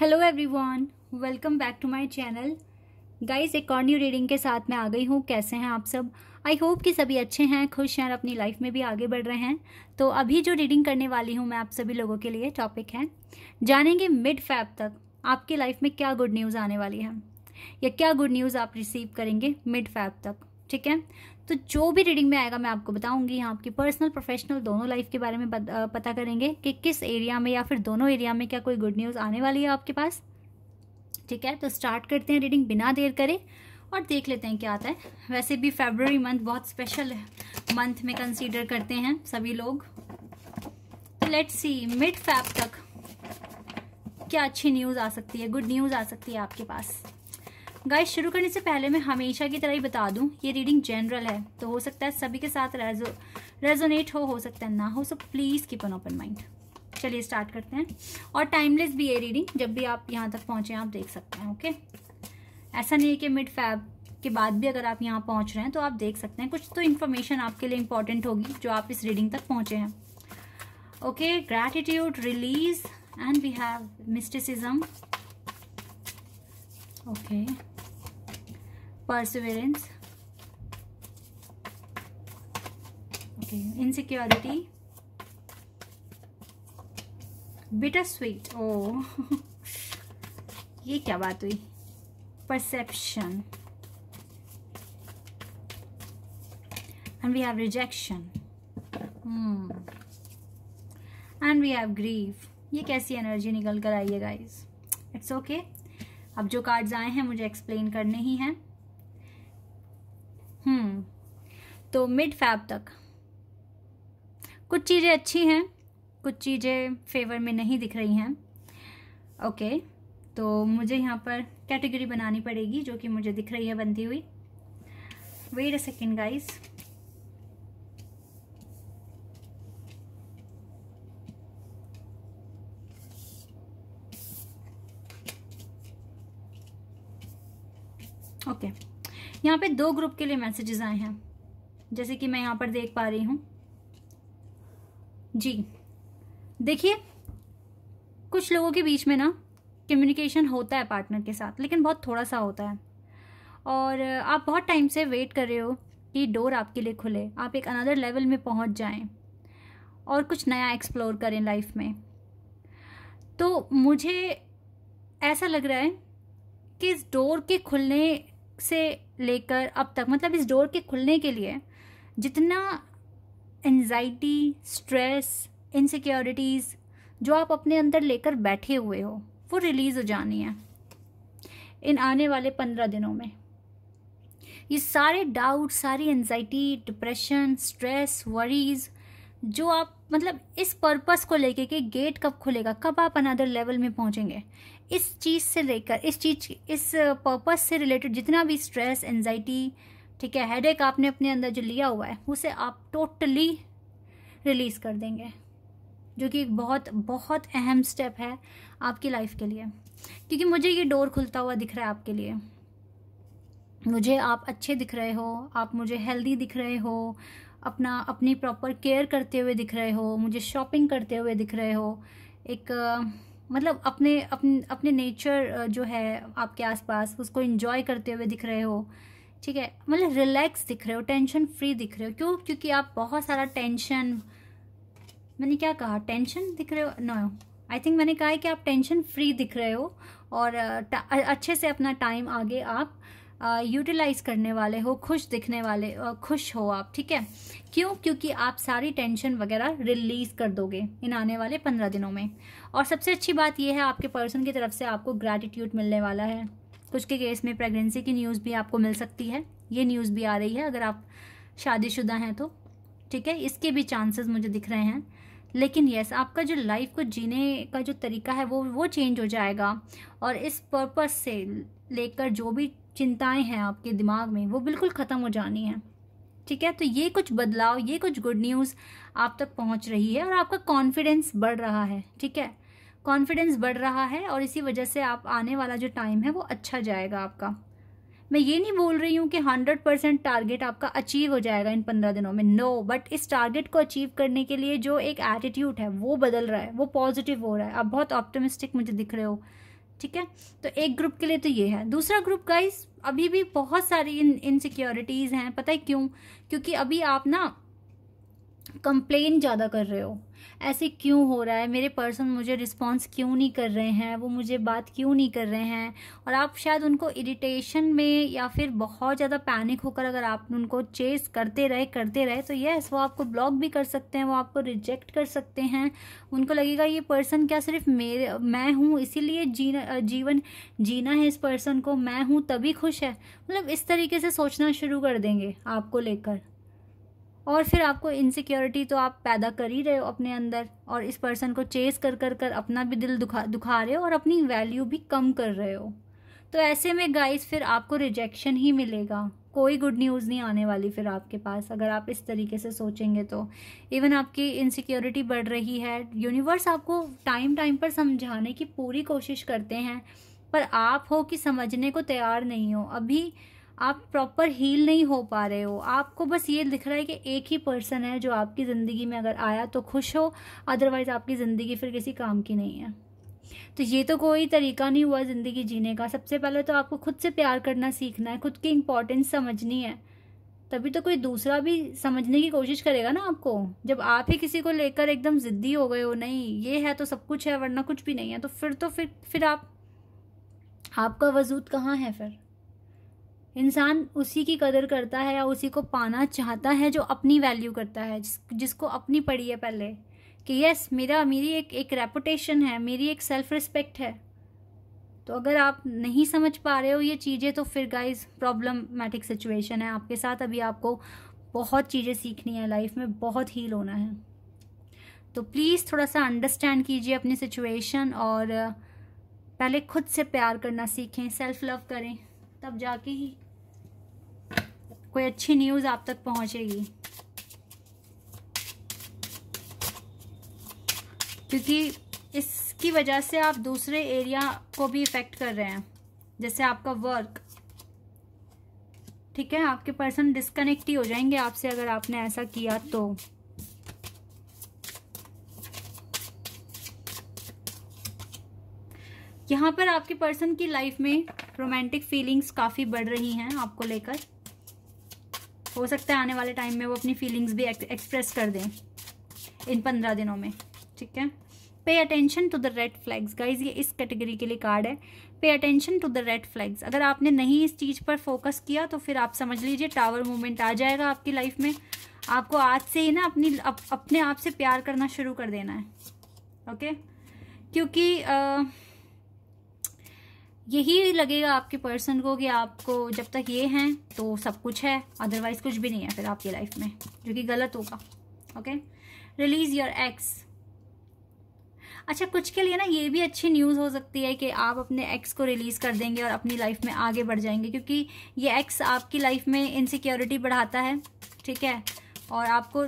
Hello everyone welcome back to my channel guys एक और new reading के साथ मैं आ गई हूँ कैसे हैं आप सब आई होप कि सभी अच्छे हैं खुश हैं और अपनी लाइफ में भी आगे बढ़ रहे हैं तो अभी जो रीडिंग करने वाली हूँ मैं आप सभी लोगों के लिए टॉपिक है जानेंगे मिड फैब तक आपकी लाइफ में क्या गुड न्यूज़ आने वाली है या क्या गुड न्यूज़ आप रिसीव करेंगे मिड फैब तक ठीक है तो जो भी रीडिंग में आएगा मैं आपको बताऊंगी यहाँ आपकी पर्सनल प्रोफेशनल दोनों लाइफ के बारे में पता करेंगे कि किस एरिया में या फिर दोनों एरिया में क्या कोई गुड न्यूज़ आने वाली है आपके पास ठीक है तो स्टार्ट करते हैं रीडिंग बिना देर करे और देख लेते हैं क्या आता है वैसे भी फेबररी मंथ बहुत स्पेशल मंथ में कंसीडर करते हैं सभी लोग तो लेट्स सी मिड फैब तक क्या अच्छी न्यूज़ आ सकती है गुड न्यूज़ आ सकती है आपके पास गाइस शुरू करने से पहले मैं हमेशा की तरह ही बता दूं ये रीडिंग जनरल है तो हो सकता है सभी के साथ रेजो रेजोनेट हो हो सकता है ना हो so please keep an open mind चलिए स्टार्ट करते हैं और टाइमलेस भी है रीडिंग जब भी आप यहाँ तक पहुंचे आप देख सकते हैं ओके ऐसा नहीं है कि मिड फैब के बाद भी अगर आप यहाँ पहुँच रहे हैं तो आप देख सकते हैं कुछ तो इन्फॉर्मेशन आपके लिए इंपॉर्टेंट होगी जो आप इस रीडिंग तक पहुँचे हैं okay gratitude release and we have mysticism okay perseverance okay insecurity bittersweet oh ये क्या बात हुई perception and we have rejection and we have grief ये कैसी एनर्जी निकल कर आई है गाइज इट्स ओके अब जो कार्ड्स आए हैं मुझे एक्सप्लेन करने ही हैं हम्म तो मिड फैब तक कुछ चीज़ें अच्छी हैं कुछ चीज़ें फेवर में नहीं दिख रही हैं ओके तो मुझे यहाँ पर कैटेगरी बनानी पड़ेगी जो कि मुझे दिख रही है बनती हुई wait a second guys okay okay. यहाँ पे दो ग्रुप के लिए मैसेजेस आए हैं जैसे कि मैं यहाँ पर देख पा रही हूँ जी देखिए कुछ लोगों के बीच में ना कम्युनिकेशन होता है पार्टनर के साथ लेकिन बहुत थोड़ा सा होता है और आप बहुत टाइम से वेट कर रहे हो कि डोर आपके लिए खुले आप एक अनदर लेवल में पहुंच जाएं और कुछ नया एक्सप्लोर करें लाइफ में तो मुझे ऐसा लग रहा है कि इस डोर के खुलने से लेकर अब तक मतलब इस डोर के खुलने के लिए जितना एनजाइटी स्ट्रेस इनसिक्योरिटीज़ जो आप अपने अंदर लेकर बैठे हुए हो वो रिलीज़ हो जानी है इन आने वाले पंद्रह दिनों में ये सारे डाउट सारी एनजाइटी डिप्रेशन स्ट्रेस वरीज़ जो आप मतलब इस पर्पस को लेके कि गेट कब खुलेगा कब आप अनदर लेवल में पहुंचेंगे इस चीज़ से लेकर इस चीज़ इस पर्पस से रिलेटेड जितना भी स्ट्रेस एनजाइटी ठीक है हेडेक आपने अपने अंदर जो लिया हुआ है उसे आप टोटली रिलीज़ कर देंगे जो कि एक बहुत बहुत अहम स्टेप है आपकी लाइफ के लिए क्योंकि मुझे ये डोर खुलता हुआ दिख रहा है आपके लिए मुझे आप अच्छे दिख रहे हो आप मुझे हेल्दी दिख रहे हो अपना अपनी प्रॉपर केयर करते हुए दिख रहे हो मुझे शॉपिंग करते हुए दिख रहे हो एक मतलब अपने अपने अपने नेचर जो है आपके आसपास उसको इन्जॉय करते हुए दिख रहे हो ठीक है मतलब रिलैक्स दिख रहे हो टेंशन फ्री दिख रहे हो क्यों क्योंकि आप बहुत सारा टेंशन मैंने क्या कहा टेंशन दिख रहे हो नो आई थिंक मैंने कहा है कि आप टेंशन फ्री दिख रहे हो और अच्छे से अपना टाइम आगे आप यूटिलाइज़ करने वाले हो खुश दिखने वाले खुश हो आप ठीक है क्यों क्योंकि आप सारी टेंशन वगैरह रिलीज़ कर दोगे इन आने वाले पंद्रह दिनों में और सबसे अच्छी बात यह है आपके पर्सन की तरफ से आपको ग्रेटिट्यूड मिलने वाला है कुछ के केस में प्रेगनेंसी की न्यूज़ भी आपको मिल सकती है ये न्यूज़ भी आ रही है अगर आप शादीशुदा हैं तो ठीक है इसके भी चांसेस मुझे दिख रहे हैं लेकिन यस आपका जो लाइफ को जीने का जो तरीका है वो वो चेंज हो जाएगा और इस पर्पस से लेकर जो भी चिंताएं हैं आपके दिमाग में वो बिल्कुल ख़त्म हो जानी है ठीक है तो ये कुछ बदलाव ये कुछ गुड न्यूज़ आप तक पहुंच रही है और आपका कॉन्फिडेंस बढ़ रहा है ठीक है कॉन्फिडेंस बढ़ रहा है और इसी वजह से आप आने वाला जो टाइम है वो अच्छा जाएगा आपका मैं ये नहीं बोल रही हूँ कि हंड्रेड परसेंट टारगेट आपका अचीव हो जाएगा इन पंद्रह दिनों में नो no, बट इस टारगेट को अचीव करने के लिए जो एक एटीट्यूड है वो बदल रहा है वो पॉजिटिव हो रहा है आप बहुत ऑप्टोमिस्टिक मुझे दिख रहे हो ठीक है तो एक ग्रुप के लिए तो ये है दूसरा ग्रुप गाइस अभी भी बहुत सारी इन इनसिक्योरिटीज़ हैं पता है क्यों क्योंकि अभी आप ना कंप्लेन ज़्यादा कर रहे हो ऐसे क्यों हो रहा है मेरे पर्सन मुझे रिस्पॉन्स क्यों नहीं कर रहे हैं वो मुझे बात क्यों नहीं कर रहे हैं और आप शायद उनको इरिटेशन में या फिर बहुत ज़्यादा पैनिक होकर अगर आप उनको चेस करते रहे करते रहे तो यस वो आपको ब्लॉक भी कर सकते हैं वो आपको रिजेक्ट कर सकते हैं उनको लगेगा ये पर्सन क्या सिर्फ मेरे मैं हूँ इसीलिए जीना जीवन जीना है इस पर्सन को मैं हूँ तभी खुश है मतलब इस तरीके से सोचना शुरू कर देंगे आपको लेकर और फिर आपको इनसिक्योरिटी तो आप पैदा कर ही रहे हो अपने अंदर और इस पर्सन को चेस कर कर कर अपना भी दिल दुखा दुखा रहे हो और अपनी वैल्यू भी कम कर रहे हो तो ऐसे में गाइस फिर आपको रिजेक्शन ही मिलेगा कोई गुड न्यूज़ नहीं आने वाली फिर आपके पास अगर आप इस तरीके से सोचेंगे तो इवन आपकी इनसिक्योरिटी बढ़ रही है यूनिवर्स आपको टाइम टाइम पर समझाने की पूरी कोशिश करते हैं पर आप हो कि समझने को तैयार नहीं हो अभी आप प्रॉपर हील नहीं हो पा रहे हो आपको बस ये दिख रहा है कि एक ही पर्सन है जो आपकी ज़िंदगी में अगर आया तो खुश हो अदरवाइज़ आपकी ज़िंदगी फिर किसी काम की नहीं है तो ये तो कोई तरीका नहीं हुआ ज़िंदगी जीने का सबसे पहले तो आपको खुद से प्यार करना सीखना है खुद की इम्पोर्टेंस समझनी है तभी तो कोई दूसरा भी समझने की कोशिश करेगा ना आपको जब आप ही किसी को लेकर एकदम ज़िद्दी हो गए हो नहीं ये है तो सब कुछ है वरना कुछ भी नहीं है तो फिर तो फिर फिर आप आपका वजूद कहाँ है फिर इंसान उसी की कदर करता है या उसी को पाना चाहता है जो अपनी वैल्यू करता है जिस जिसको अपनी पड़ी है पहले कि यस मेरा मेरी एक एक रेपुटेशन है मेरी एक सेल्फ रिस्पेक्ट है तो अगर आप नहीं समझ पा रहे हो ये चीज़ें तो फिर गाइज प्रॉब्लमैटिक सिचुएशन है आपके साथ अभी आपको बहुत चीज़ें सीखनी है लाइफ में बहुत हील होना है तो प्लीज़ थोड़ा सा अंडरस्टैंड कीजिए अपनी सिचुएशन और पहले खुद से प्यार करना सीखें सेल्फ लव करें तब जाके ही कोई अच्छी न्यूज़ आप तक पहुंचेगी क्योंकि इसकी वजह से आप दूसरे एरिया को भी इफ़ेक्ट कर रहे हैं जैसे आपका वर्क ठीक है आपके पर्सन डिस्कनेक्ट ही हो जाएंगे आपसे अगर आपने ऐसा किया तो यहाँ पर आपके पर्सन की लाइफ में रोमांटिक फीलिंग्स काफ़ी बढ़ रही हैं आपको लेकर हो सकता है आने वाले टाइम में वो अपनी फीलिंग्स भी एक्सप्रेस कर दें इन पंद्रह दिनों में ठीक है pay attention to the red flags guys ये इस कैटेगरी के लिए कार्ड है pay attention to the red flags अगर आपने नहीं इस चीज़ पर फोकस किया तो फिर आप समझ लीजिए टावर मूवमेंट आ जाएगा आपकी लाइफ में आपको आज से ही ना अपनी अप, अपने आप से प्यार करना शुरू कर देना है ओके okay? क्योंकि आ, यही लगेगा आपके पर्सन को कि आपको जब तक ये हैं तो सब कुछ है अदरवाइज कुछ भी नहीं है फिर आपकी लाइफ में जो कि गलत होगा ओके रिलीज योर एक्स अच्छा कुछ के लिए ना ये भी अच्छी न्यूज़ हो सकती है कि आप अपने एक्स को रिलीज़ कर देंगे और अपनी लाइफ में आगे बढ़ जाएंगे क्योंकि ये एक्स आपकी लाइफ में इनसिक्योरिटी बढ़ाता है ठीक है और आपको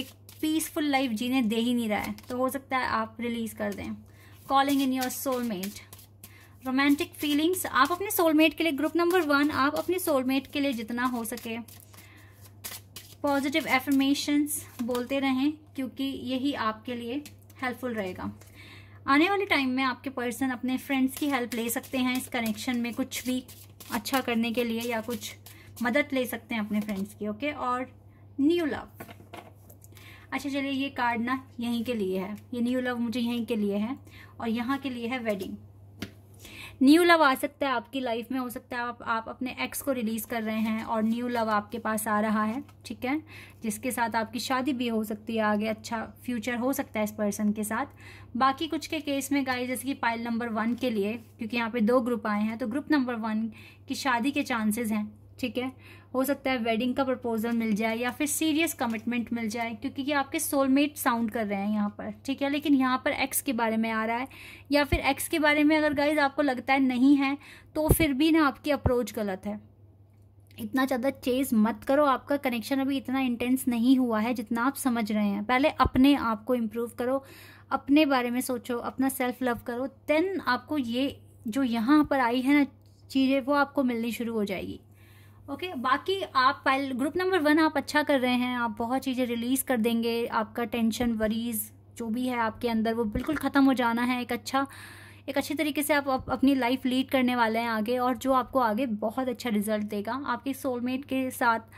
एक पीसफुल लाइफ जीने दे ही नहीं रहा है तो हो सकता है आप रिलीज़ कर दें calling in your soulmate romantic feelings आप अपने सोलमेट के लिए ग्रुप नंबर वन आप अपने सोलमेट के लिए जितना हो सके पॉजिटिव एफर्मेशंस बोलते रहें क्योंकि यही आपके लिए हेल्पफुल रहेगा आने वाले टाइम में आपके पर्सन अपने फ्रेंड्स की हेल्प ले सकते हैं इस कनेक्शन में कुछ भी अच्छा करने के लिए या कुछ मदद ले सकते हैं अपने फ्रेंड्स की ओके और न्यू लव अच्छा चलिए ये कार्ड ना यहीं के लिए है ये न्यू लव मुझे यहीं के लिए है और यहाँ के लिए है वेडिंग न्यू लव आ सकता है आपकी लाइफ में हो सकता है आप आप अपने एक्स को रिलीज़ कर रहे हैं और न्यू लव आपके पास आ रहा है ठीक है जिसके साथ आपकी शादी भी हो सकती है आगे अच्छा फ्यूचर हो सकता है इस पर्सन के साथ बाकी कुछ के केस में गाइस जैसे कि पाइल नंबर वन के लिए क्योंकि यहाँ पे दो ग्रुप आए हैं तो ग्रुप नंबर वन की शादी के चांसेज़ हैं ठीक है हो सकता है वेडिंग का प्रपोजल मिल जाए या फिर सीरियस कमिटमेंट मिल जाए क्योंकि ये आपके सोलमेट साउंड कर रहे हैं यहाँ पर ठीक है लेकिन यहाँ पर एक्स के बारे में आ रहा है या फिर एक्स के बारे में अगर गाइज आपको लगता है नहीं है तो फिर भी ना आपकी अप्रोच गलत है इतना ज़्यादा चेज मत करो आपका कनेक्शन अभी इतना इंटेंस नहीं हुआ है जितना आप समझ रहे हैं पहले अपने आप को इम्प्रूव करो अपने बारे में सोचो अपना सेल्फ लव करो देन आपको ये जो यहाँ पर आई है ना चीज़ें वो आपको मिलनी शुरू हो जाएगी ओके okay, बाकी आप फाइल ग्रुप नंबर वन आप अच्छा कर रहे हैं आप बहुत चीज़ें रिलीज़ कर देंगे आपका टेंशन वरीज जो भी है आपके अंदर वो बिल्कुल ख़त्म हो जाना है एक अच्छा एक अच्छे तरीके से आप अपनी लाइफ लीड करने वाले हैं आगे और जो आपको आगे बहुत अच्छा रिजल्ट देगा आपके सोलमेट के साथ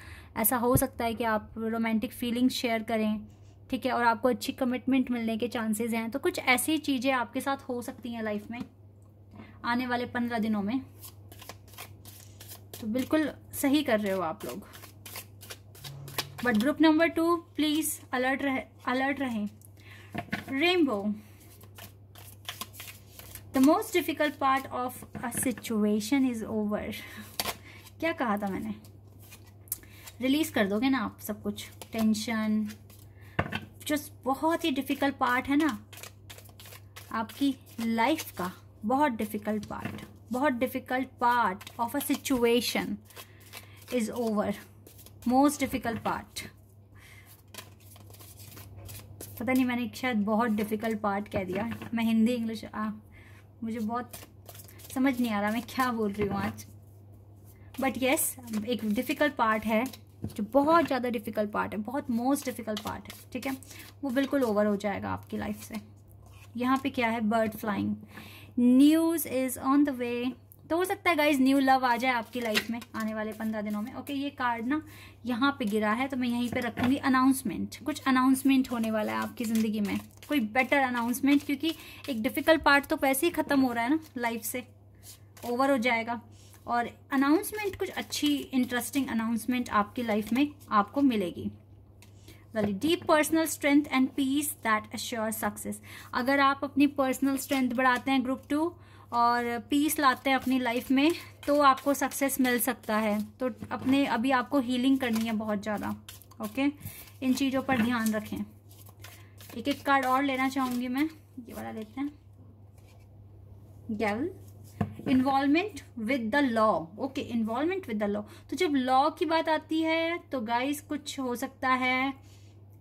ऐसा हो सकता है कि आप रोमांटिक फीलिंग्स शेयर करें ठीक है और आपको अच्छी कमिटमेंट मिलने के चांसेस हैं तो कुछ ऐसी चीज़ें आपके साथ हो सकती हैं लाइफ में आने वाले पंद्रह दिनों में तो बिल्कुल सही कर रहे हो आप लोग but group number two please alert रहे अलर्ट रहें rainbow the most difficult part of a situation is over क्या कहा था मैंने रिलीज कर दोगे ना आप सब कुछ टेंशन जो बहुत ही डिफिकल्ट पार्ट है ना आपकी लाइफ का बहुत डिफिकल्ट पार्ट बहुत difficult part of a situation is over most difficult part पता नहीं मैंने शायद बहुत डिफ़िकल्ट पार्ट कह दिया मैं हिंदी इंग्लिश मुझे बहुत समझ नहीं आ रहा मैं क्या बोल रही हूँ आज बट येस yes, एक डिफ़िकल्ट पार्ट है जो बहुत ज़्यादा डिफ़िकल्ट पार्ट है बहुत मोस्ट डिफ़िकल्ट पार्ट है ठीक है वो बिल्कुल ओवर हो जाएगा आपकी लाइफ से यहाँ पे क्या है bird flying news is on the way तो हो सकता है गाइज न्यू लव आ जाए आपकी लाइफ में आने वाले पंद्रह दिनों में ओके ये कार्ड ना यहाँ पे गिरा है तो मैं यहीं पे रखूंगी अनाउंसमेंट कुछ अनाउंसमेंट होने वाला है आपकी ज़िंदगी में कोई बेटर अनाउंसमेंट क्योंकि एक डिफ़िकल्ट पार्ट तो पैसे ही ख़त्म हो रहा है ना लाइफ से ओवर हो जाएगा और अनाउंसमेंट कुछ अच्छी इंटरेस्टिंग अनाउंसमेंट आपकी लाइफ में आपको मिलेगी वाली deep personal strength and peace that assure success अगर आप अपनी पर्सनल स्ट्रेंथ बढ़ाते हैं ग्रुप टू और पीस लाते हैं अपनी लाइफ में तो आपको सक्सेस मिल सकता है तो अपने अभी आपको हीलिंग करनी है बहुत ज़्यादा ओके इन चीज़ों पर ध्यान रखें एक एक कार्ड और लेना चाहूँगी मैं ये वाला लेते हैं गैल involvement with the law okay involvement with the law तो जब लॉ की बात आती है तो गाइस कुछ हो सकता है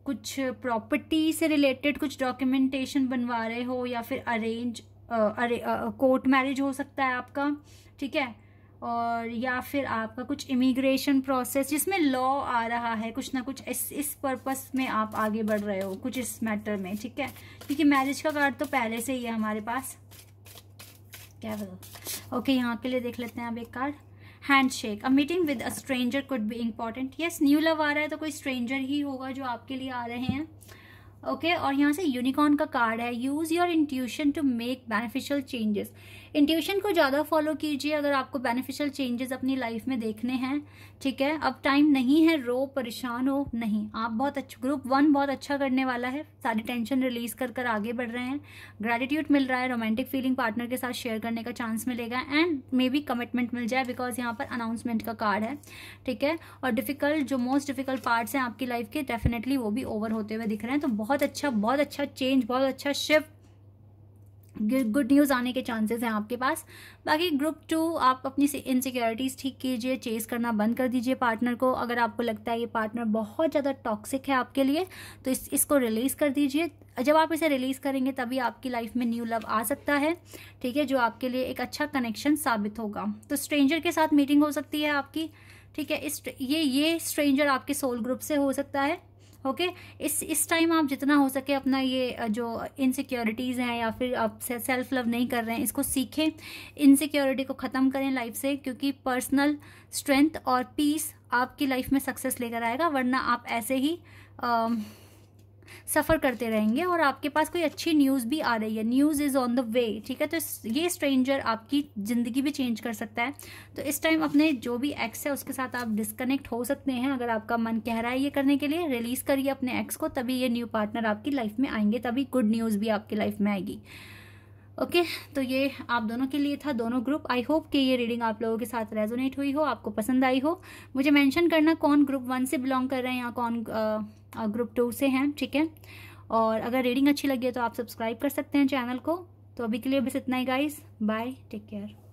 कुछ प्रॉपर्टी से रिलेटेड कुछ डॉक्यूमेंटेशन बनवा रहे हो या फिर अरेंज अरे कोर्ट मैरिज हो सकता है आपका ठीक है और या फिर आपका कुछ इमिग्रेशन प्रोसेस जिसमें लॉ आ रहा है कुछ ना कुछ इस इस पर्पस में आप आगे बढ़ रहे हो कुछ इस मैटर में ठीक है क्योंकि मैरिज का कार्ड तो पहले से ही है हमारे पास क्या बोलो ओके यहाँ के लिए देख लेते हैं आप एक card handshake a meeting with a stranger could be important yes new love आ रहा है तो कोई स्ट्रेंजर ही होगा जो आपके लिए आ रहे हैं ओके okay? और यहाँ से यूनिकॉर्न का कार्ड है use your intuition to make beneficial changes intuition को ज़्यादा फॉलो कीजिए अगर आपको बेनिफिशियल चेंजेस अपनी लाइफ में देखने हैं ठीक है अब टाइम नहीं है रो परेशान हो नहीं आप बहुत अच्छा ग्रुप वन बहुत अच्छा करने वाला है सारी टेंशन रिलीज कर कर आगे बढ़ रहे हैं ग्रेटिट्यूड मिल रहा है रोमांटिक फीलिंग पार्टनर के साथ शेयर करने का चांस मिलेगा एंड मे बी कमिटमेंट मिल जाए बिकॉज यहाँ पर अनाउंसमेंट का कार्ड है ठीक है और डिफिकल्ट जो मोस्ट डिफिकल्ट पार्ट्स हैं आपकी लाइफ के डेफिनेटली वो भी ओवर होते हुए दिख रहे हैं तो बहुत बहुत अच्छा बहुत अच्छा चेंज बहुत अच्छा शिफ्ट गुड न्यूज़ आने के चांसेस हैं आपके पास बाकी ग्रुप टू आप अपनी इनसिक्योरिटीज़ ठीक कीजिए चेस करना बंद कर दीजिए पार्टनर को अगर आपको लगता है ये पार्टनर बहुत ज़्यादा टॉक्सिक है आपके लिए तो इस इसको रिलीज़ कर दीजिए जब आप इसे रिलीज़ करेंगे तभी आपकी लाइफ में न्यू लव आ सकता है ठीक है जो आपके लिए एक अच्छा कनेक्शन साबित होगा तो स्ट्रेंजर के साथ मीटिंग हो सकती है आपकी ठीक है इस ये ये स्ट्रेंजर आपके सोल ग्रुप से हो सकता है ओके इस इस टाइम आप जितना हो सके अपना ये जो इनसिक्योरिटीज़ हैं या फिर आप सेल्फ लव नहीं कर रहे हैं इसको सीखें इनसिक्योरिटी को ख़त्म करें लाइफ से क्योंकि पर्सनल स्ट्रेंथ और पीस आपकी लाइफ में सक्सेस लेकर आएगा वरना आप ऐसे ही आ, सफ़र करते रहेंगे और आपके पास कोई अच्छी न्यूज़ भी आ रही है news is on the way ठीक है तो ये स्ट्रेंजर आपकी ज़िंदगी भी चेंज कर सकता है तो इस टाइम अपने जो भी एक्स है उसके साथ आप डिस्कनेक्ट हो सकते हैं अगर आपका मन कह रहा है ये करने के लिए रिलीज़ करिए अपने एक्स को तभी ये न्यू पार्टनर आपकी लाइफ में आएंगे तभी गुड न्यूज़ भी आपकी लाइफ में आएगी ओके okay, तो ये आप दोनों के लिए था दोनों ग्रुप आई होप कि ये रीडिंग आप लोगों के साथ रेजोनेट हुई हो आपको पसंद आई हो मुझे मेंशन करना कौन ग्रुप वन से बिलोंग कर रहे हैं या कौन ग्रुप टू से हैं ठीक है और अगर रीडिंग अच्छी लगी है तो आप सब्सक्राइब कर सकते हैं चैनल को तो अभी के लिए बस इतना ही गाइस बाय टेक केयर